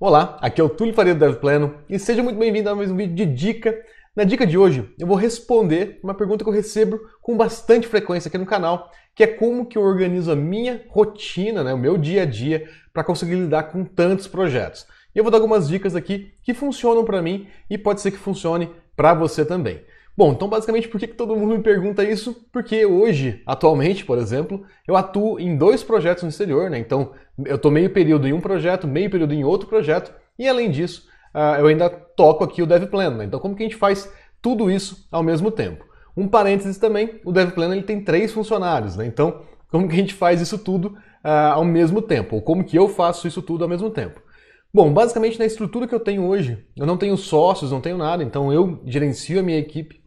Olá, aqui é o Túlio Faria do Plano e seja muito bem-vindo a mais um vídeo de dica. Na dica de hoje, eu vou responder uma pergunta que eu recebo com bastante frequência aqui no canal, que é como que eu organizo a minha rotina, né, o meu dia a dia, para conseguir lidar com tantos projetos. E eu vou dar algumas dicas aqui que funcionam para mim e pode ser que funcione para você também. Bom, então basicamente por que, que todo mundo me pergunta isso? Porque hoje, atualmente, por exemplo, eu atuo em dois projetos no exterior, né? Então eu estou meio período em um projeto, meio período em outro projeto, e além disso, uh, eu ainda toco aqui o DevPlan, né? Então como que a gente faz tudo isso ao mesmo tempo? Um parênteses também, o DevPlan ele tem três funcionários, né? Então como que a gente faz isso tudo uh, ao mesmo tempo? Ou como que eu faço isso tudo ao mesmo tempo? Bom, basicamente na estrutura que eu tenho hoje, eu não tenho sócios, não tenho nada, então eu gerencio a minha equipe,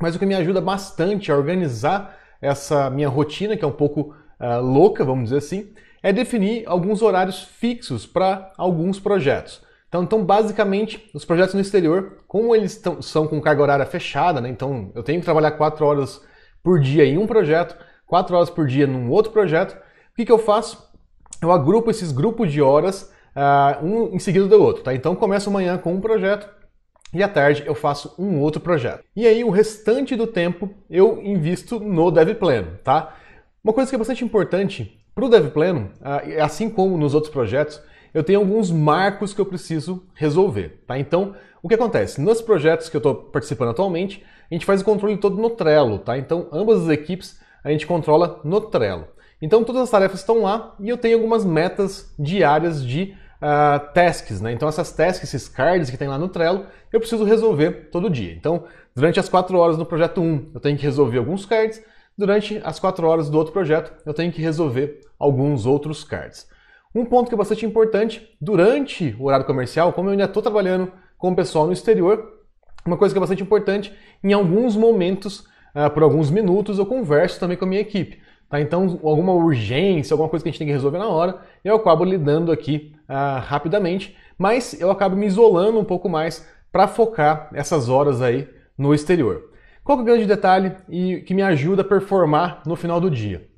mas o que me ajuda bastante a organizar essa minha rotina, que é um pouco uh, louca, vamos dizer assim, é definir alguns horários fixos para alguns projetos. Então, então, basicamente, os projetos no exterior, como eles tão, são com carga horária fechada, né, então eu tenho que trabalhar 4 horas por dia em um projeto, 4 horas por dia num outro projeto, o que, que eu faço? Eu agrupo esses grupos de horas uh, um em seguida do outro. Tá? Então, começo amanhã com um projeto, e à tarde eu faço um outro projeto. E aí o restante do tempo eu invisto no DevPlano, tá? Uma coisa que é bastante importante para o DevPlano, ah, assim como nos outros projetos, eu tenho alguns marcos que eu preciso resolver, tá? Então, o que acontece? Nos projetos que eu estou participando atualmente, a gente faz o controle todo no Trello, tá? Então, ambas as equipes a gente controla no Trello. Então, todas as tarefas estão lá e eu tenho algumas metas diárias de uh, tasks, né? Então essas tasks, esses cards que tem lá no Trello, eu preciso resolver todo dia. Então, durante as 4 horas do projeto 1, eu tenho que resolver alguns cards, durante as 4 horas do outro projeto, eu tenho que resolver alguns outros cards. Um ponto que é bastante importante, durante o horário comercial, como eu ainda estou trabalhando com o pessoal no exterior, uma coisa que é bastante importante, em alguns momentos, ah, por alguns minutos, eu converso também com a minha equipe. Tá? Então, alguma urgência, alguma coisa que a gente tem que resolver na hora, eu acabo lidando aqui ah, rapidamente, mas eu acabo me isolando um pouco mais para focar essas horas aí no exterior. Qual é o grande detalhe e que me ajuda a performar no final do dia?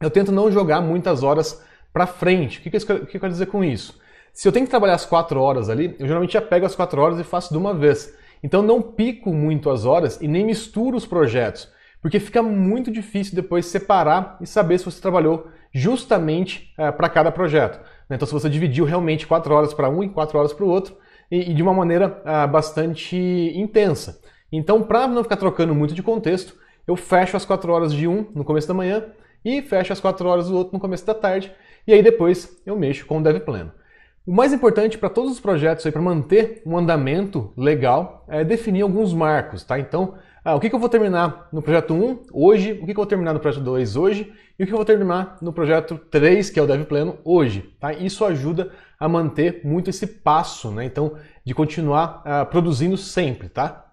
Eu tento não jogar muitas horas para frente. O que, que, eu, o que eu quero dizer com isso? Se eu tenho que trabalhar as quatro horas ali, eu geralmente já pego as quatro horas e faço de uma vez. Então não pico muito as horas e nem misturo os projetos porque fica muito difícil depois separar e saber se você trabalhou justamente é, eh, para cada projeto. Né? Então, se você dividiu realmente quatro horas para um e quatro horas para o outro, e, e, de uma maneira ah, bastante intensa. Então, para não ficar trocando muito de contexto, eu fecho as quatro horas de um no começo da manhã e fecho as quatro horas do outro no começo da tarde, e aí depois eu mexo com o dev pleno. O mais importante para todos os projetos para manter um andamento legal é definir alguns marcos, tá? Então, ah, o que, que eu vou terminar no projeto 1 hoje, o que, que eu vou terminar no projeto 2 hoje e o que eu vou terminar no projeto 3, que é o Dev Pleno, hoje. Tá? Isso ajuda a manter muito esse passo, né? Então, de continuar ah, produzindo sempre, tá?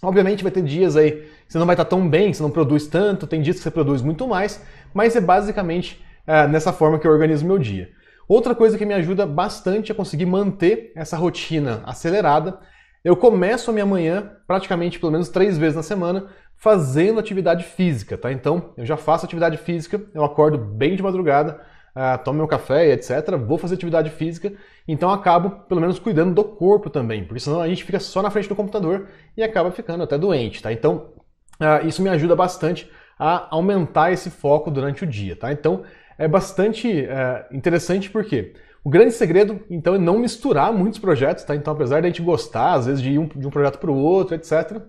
Obviamente vai ter dias aí que você não vai estar tá tão bem, você não produz tanto, tem dias que você produz muito mais, mas é basicamente ah, nessa forma que eu organizo meu dia. Outra coisa que me ajuda bastante a conseguir manter essa rotina acelerada eu começo a minha manhã, praticamente pelo menos três vezes na semana, fazendo atividade física, tá? Então, eu já faço atividade física, eu acordo bem de madrugada, uh, tomo meu café, etc. Vou fazer atividade física, então acabo, pelo menos, cuidando do corpo também, porque senão a gente fica só na frente do computador e acaba ficando até doente, tá? Então, uh, isso me ajuda bastante a aumentar esse foco durante o dia, tá? Então, é bastante uh, interessante porque quê? O grande segredo, então, é não misturar muitos projetos, tá? Então, apesar de a gente gostar, às vezes, de um, de um projeto para o outro, etc.,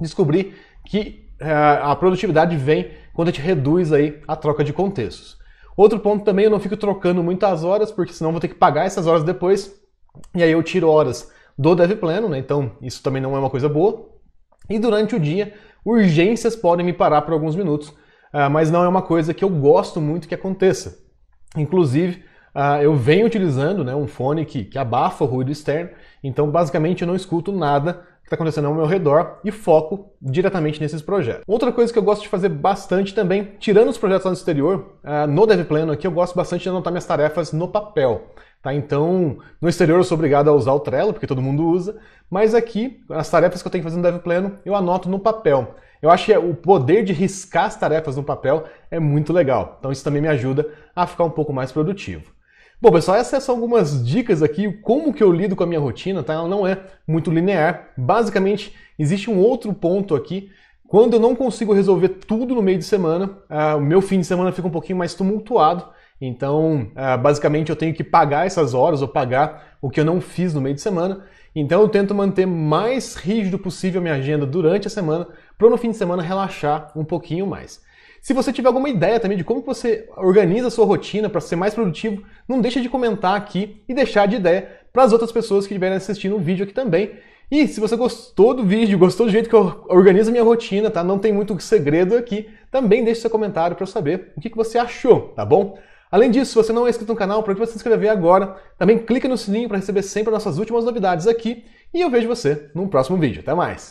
descobrir que é, a produtividade vem quando a gente reduz aí a troca de contextos. Outro ponto também, eu não fico trocando muitas horas, porque senão vou ter que pagar essas horas depois, e aí eu tiro horas do dev pleno, né? Então, isso também não é uma coisa boa. E durante o dia, urgências podem me parar por alguns minutos, eh, mas não é uma coisa que eu gosto muito que aconteça. Inclusive, Uh, eu venho utilizando né, um fone que, que abafa o ruído externo, então basicamente eu não escuto nada que está acontecendo ao meu redor e foco diretamente nesses projetos. Outra coisa que eu gosto de fazer bastante também, tirando os projetos lá ah, no exterior, uh, no DevPlano aqui eu gosto bastante de anotar minhas tarefas no papel. Tá? Então, no exterior eu sou obrigado a usar o Trello, porque todo mundo usa, mas aqui, as tarefas que eu tenho que fazer no DevPlano, eu anoto no papel. Eu acho que é, o poder de riscar as tarefas no papel é muito legal. Então isso também me ajuda a ficar um pouco mais produtivo. Bom, pessoal, essas são algumas dicas aqui, como que eu lido com a minha rotina, tá? Ela não é muito linear. Basicamente, existe um outro ponto aqui. Quando eu não consigo resolver tudo no meio de semana, ah, o meu fim de semana fica um pouquinho mais tumultuado. Então, ah, basicamente, eu tenho que pagar essas horas ou pagar o que eu não fiz no meio de semana. Então, eu tento manter mais rígido possível a minha agenda durante a semana, para no fim de semana relaxar um pouquinho mais. Se você tiver alguma ideia também de como você organiza a sua rotina para ser mais produtivo, não deixa de comentar aqui e deixar de ideia para as outras pessoas que estiverem assistindo o vídeo aqui também. E se você gostou do vídeo, gostou do jeito que eu organizo a minha rotina, tá? Não tem muito segredo aqui. Também deixe seu comentário para eu saber o que, que você achou, tá bom? Além disso, se você não é inscrito no canal, que você se inscrever agora. Também clica no sininho para receber sempre as nossas últimas novidades aqui. E eu vejo você num próximo vídeo. Até mais!